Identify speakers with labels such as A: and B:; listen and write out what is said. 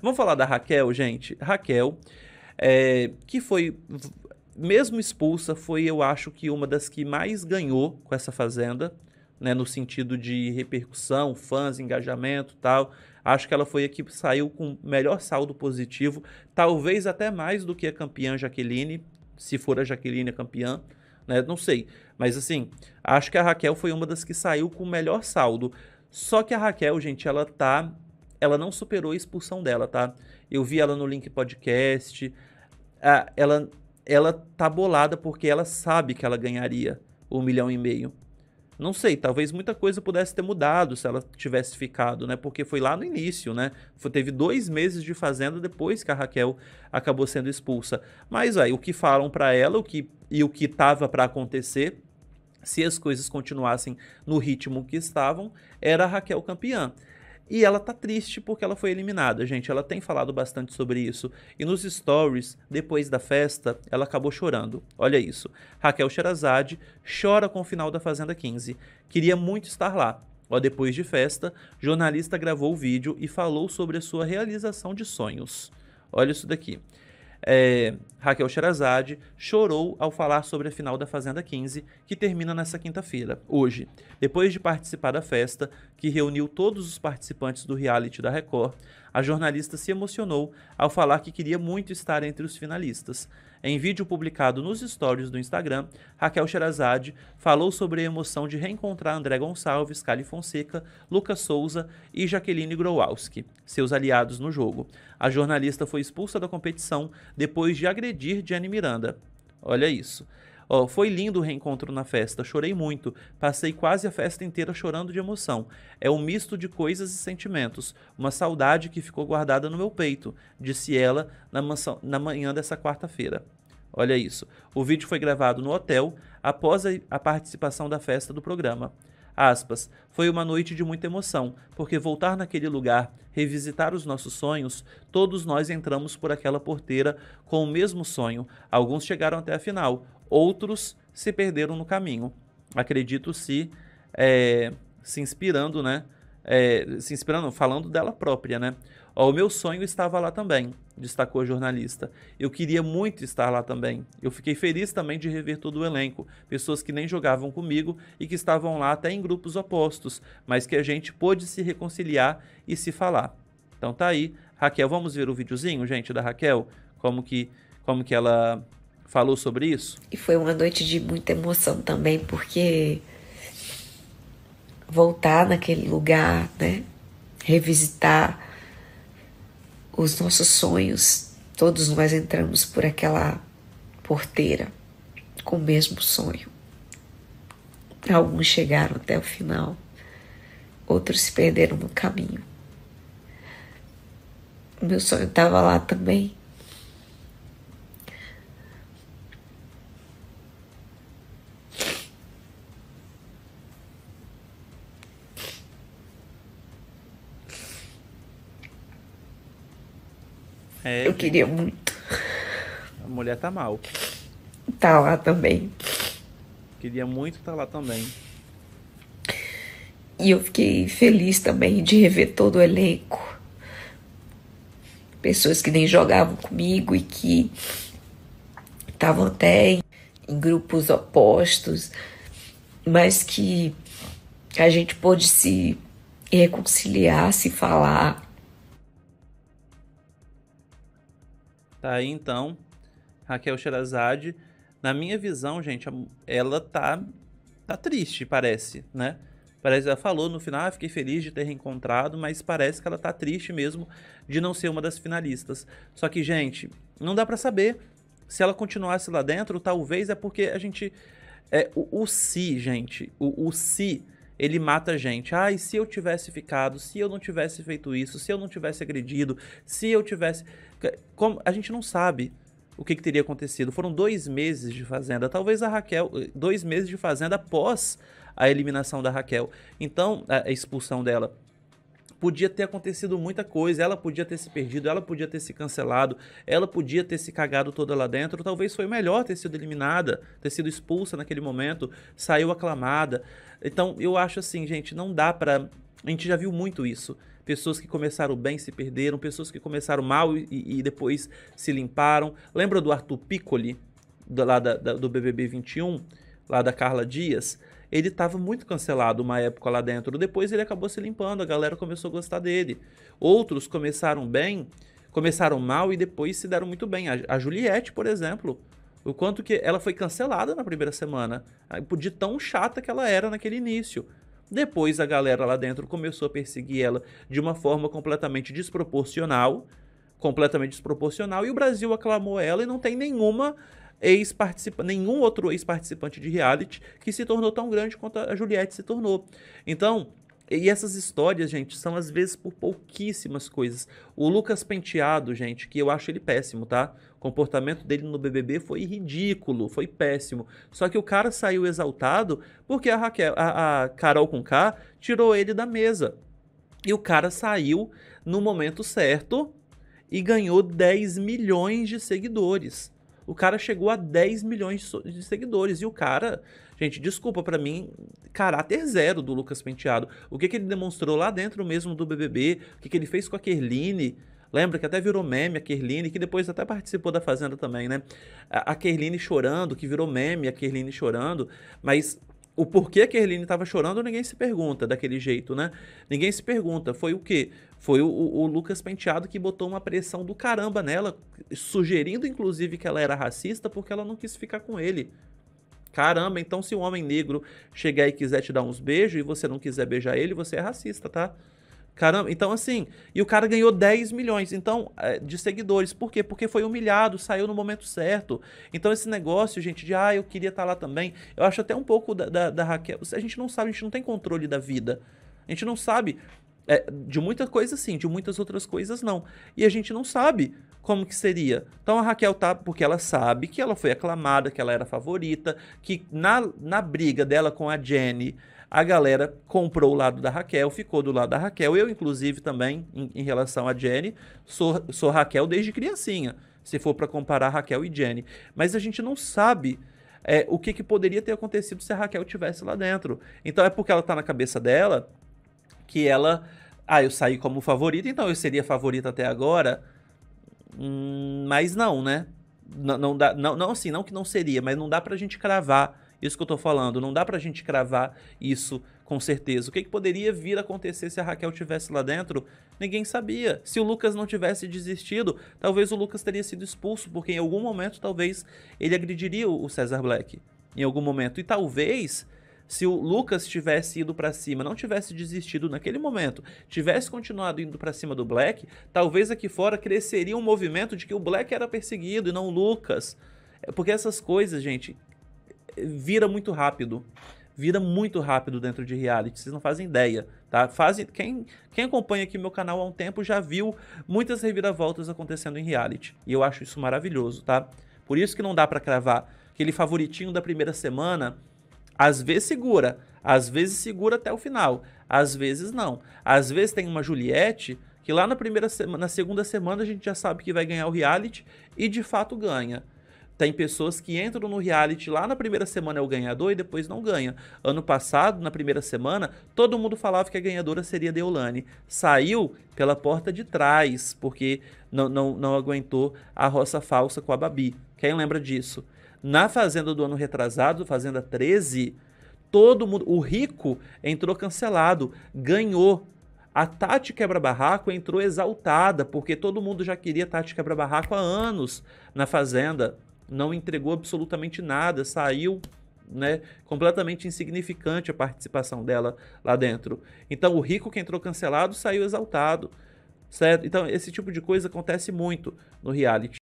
A: Vamos falar da Raquel, gente? Raquel, é, que foi mesmo expulsa, foi, eu acho, que uma das que mais ganhou com essa Fazenda, né, no sentido de repercussão, fãs, engajamento tal. Acho que ela foi a que saiu com melhor saldo positivo, talvez até mais do que a campeã Jaqueline, se for a Jaqueline a campeã, né, não sei. Mas assim, acho que a Raquel foi uma das que saiu com melhor saldo. Só que a Raquel, gente, ela tá ela não superou a expulsão dela, tá? Eu vi ela no Link Podcast. Ah, ela, ela tá bolada porque ela sabe que ela ganharia um milhão e meio. Não sei, talvez muita coisa pudesse ter mudado se ela tivesse ficado, né? Porque foi lá no início, né? Foi, teve dois meses de fazenda depois que a Raquel acabou sendo expulsa. Mas aí, o que falam para ela, o que e o que tava para acontecer, se as coisas continuassem no ritmo que estavam, era a Raquel campeã. E ela tá triste porque ela foi eliminada, gente. Ela tem falado bastante sobre isso. E nos stories, depois da festa, ela acabou chorando. Olha isso. Raquel Sherazade chora com o final da Fazenda 15. Queria muito estar lá. Ó, depois de festa, jornalista gravou o vídeo e falou sobre a sua realização de sonhos. Olha isso daqui. É, Raquel Sherazade chorou ao falar sobre a final da Fazenda 15, que termina nesta quinta-feira, hoje. Depois de participar da festa, que reuniu todos os participantes do reality da Record, a jornalista se emocionou ao falar que queria muito estar entre os finalistas. Em vídeo publicado nos stories do Instagram, Raquel Sherazade falou sobre a emoção de reencontrar André Gonçalves, Cali Fonseca, Lucas Souza e Jaqueline Growalski, seus aliados no jogo. A jornalista foi expulsa da competição depois de agredir despedir Jenny Miranda. Olha isso. Oh, foi lindo o reencontro na festa, chorei muito. Passei quase a festa inteira chorando de emoção. É um misto de coisas e sentimentos, uma saudade que ficou guardada no meu peito, disse ela na, mansão, na manhã dessa quarta-feira. Olha isso. O vídeo foi gravado no hotel após a, a participação da festa do programa. Aspas, foi uma noite de muita emoção, porque voltar naquele lugar revisitar os nossos sonhos, todos nós entramos por aquela porteira com o mesmo sonho. Alguns chegaram até a final, outros se perderam no caminho. Acredito se é, se inspirando, né? É, se inspirando, falando dela própria, né? Ó, o meu sonho estava lá também destacou a jornalista. Eu queria muito estar lá também. Eu fiquei feliz também de rever todo o elenco, pessoas que nem jogavam comigo e que estavam lá até em grupos opostos, mas que a gente pôde se reconciliar e se falar. Então tá aí, Raquel, vamos ver o videozinho, gente, da Raquel, como que como que ela falou sobre
B: isso? E foi uma noite de muita emoção também, porque voltar naquele lugar, né? Revisitar os nossos sonhos, todos nós entramos por aquela porteira com o mesmo sonho. Alguns chegaram até o final, outros se perderam no caminho. O meu sonho estava lá também,
A: É, eu gente, queria é. muito. A mulher tá mal.
B: Tá lá também.
A: Queria muito estar tá lá também.
B: E eu fiquei feliz também de rever todo o elenco. Pessoas que nem jogavam comigo e que estavam até em, em grupos opostos, mas que a gente pôde se reconciliar, se falar, Tá
A: aí então, Raquel Sherazade. Na minha visão, gente, ela tá, tá triste, parece, né? Parece, ela falou no final, ah, fiquei feliz de ter reencontrado, mas parece que ela tá triste mesmo de não ser uma das finalistas. Só que, gente, não dá para saber se ela continuasse lá dentro, talvez é porque a gente. É, o, o se, si, gente, o, o se. Si, ele mata gente. Ai, e se eu tivesse ficado, se eu não tivesse feito isso, se eu não tivesse agredido, se eu tivesse. Como, a gente não sabe o que, que teria acontecido. Foram dois meses de Fazenda, talvez a Raquel. Dois meses de Fazenda após a eliminação da Raquel. Então, a expulsão dela podia ter acontecido muita coisa, ela podia ter se perdido, ela podia ter se cancelado, ela podia ter se cagado toda lá dentro. Talvez foi melhor ter sido eliminada, ter sido expulsa naquele momento, saiu aclamada. Então, eu acho assim, gente, não dá para a gente já viu muito isso. Pessoas que começaram bem se perderam, pessoas que começaram mal e, e depois se limparam. Lembra do Arthur Piccoli, do, lá da, da, do BBB 21, lá da Carla Dias? Ele estava muito cancelado uma época lá dentro. Depois ele acabou se limpando, a galera começou a gostar dele. Outros começaram bem, começaram mal e depois se deram muito bem. A, a Juliette, por exemplo, o quanto que ela foi cancelada na primeira semana, de tão chata que ela era naquele início. Depois a galera lá dentro começou a perseguir ela de uma forma completamente desproporcional, completamente desproporcional, e o Brasil aclamou ela e não tem nenhuma ex-participante, nenhum outro ex-participante de reality que se tornou tão grande quanto a Juliette se tornou. Então, e essas histórias, gente, são às vezes por pouquíssimas coisas. O Lucas Penteado, gente, que eu acho ele péssimo, tá? O comportamento dele no BBB foi ridículo, foi péssimo. Só que o cara saiu exaltado porque a Raquel, a, a Carol com K tirou ele da mesa. E o cara saiu no momento certo e ganhou 10 milhões de seguidores. O cara chegou a 10 milhões de seguidores. E o cara, gente, desculpa para mim, caráter zero do Lucas Penteado. O que, que ele demonstrou lá dentro mesmo do BBB, o que, que ele fez com a Kerline. Lembra que até virou meme a Kerline, que depois até participou da Fazenda também, né? A Kerline chorando, que virou meme a Kerline chorando. Mas o porquê que a Erline estava chorando, ninguém se pergunta daquele jeito, né? Ninguém se pergunta. Foi o quê? Foi o, o, Lucas Penteado que botou uma pressão do caramba nela, sugerindo inclusive que ela era racista porque ela não quis ficar com ele. Caramba, então se um homem negro chegar e quiser te dar uns beijos e você não quiser beijar ele, você é racista, tá? Caramba, então assim, e o cara ganhou 10 milhões então é, de seguidores. Por quê? Porque foi humilhado, saiu no momento certo. Então esse negócio, gente, de ah, eu queria estar tá lá também, eu acho até um pouco da, da, da Raquel. A gente não sabe, a gente não tem controle da vida. A gente não sabe. É, de muita coisa sim, de muitas outras coisas não. E a gente não sabe como que seria. Então a Raquel tá, porque ela sabe que ela foi aclamada, que ela era favorita, que na, na briga dela com a Jenny, a galera comprou o lado da Raquel, ficou do lado da Raquel. Eu, inclusive, também, em, em relação a Jenny, sou, sou Raquel desde criancinha, se for para comparar Raquel e Jenny. Mas a gente não sabe é, o que, que poderia ter acontecido se a Raquel tivesse lá dentro. Então é porque ela tá na cabeça dela que ela. Ah, eu saí como favorita, então eu seria favorita até agora. Hum, mas não, né? Não, não, dá, não, não, assim, não que não seria, mas não dá pra gente cravar isso que eu estou falando, não dá para a gente cravar isso com certeza. O que, que poderia vir a acontecer se a Raquel tivesse lá dentro? Ninguém sabia. Se o Lucas não tivesse desistido, talvez o Lucas teria sido expulso, porque em algum momento talvez ele agrediria o César Black. Em algum momento. E talvez se o Lucas tivesse ido para cima, não tivesse desistido naquele momento, tivesse continuado indo para cima do Black, talvez aqui fora cresceria um movimento de que o Black era perseguido e não o Lucas. É, porque essas coisas, gente, vira muito rápido. Vira muito rápido dentro de reality, vocês não fazem ideia, tá? Fazem, quem, quem acompanha aqui meu canal há um tempo já viu muitas reviravoltas acontecendo em reality. E eu acho isso maravilhoso, tá? Por isso que não dá para cravar. Aquele favoritinho da primeira semana, às vezes segura, às vezes segura até o final, às vezes não. Às vezes tem uma Juliette que lá na primeira semana, na segunda semana a gente já sabe que vai ganhar o reality e de fato ganha. Tem pessoas que entram no reality lá na primeira semana é o ganhador e depois não ganha. Ano passado, na primeira semana, todo mundo falava que a ganhadora seria Deolane. Saiu pela porta de trás, porque não, não, não aguentou a roça falsa com a Babi. Quem lembra disso? Na Fazenda do ano retrasado, Fazenda 13, todo mundo. O rico entrou cancelado, ganhou. A Tati Quebra-Barraco entrou exaltada, porque todo mundo já queria Tati Quebra-Barraco há anos na Fazenda não entregou absolutamente nada, saiu né, completamente insignificante a participação dela lá dentro. Então o rico que entrou cancelado saiu exaltado, certo? Então esse tipo de coisa acontece muito no reality.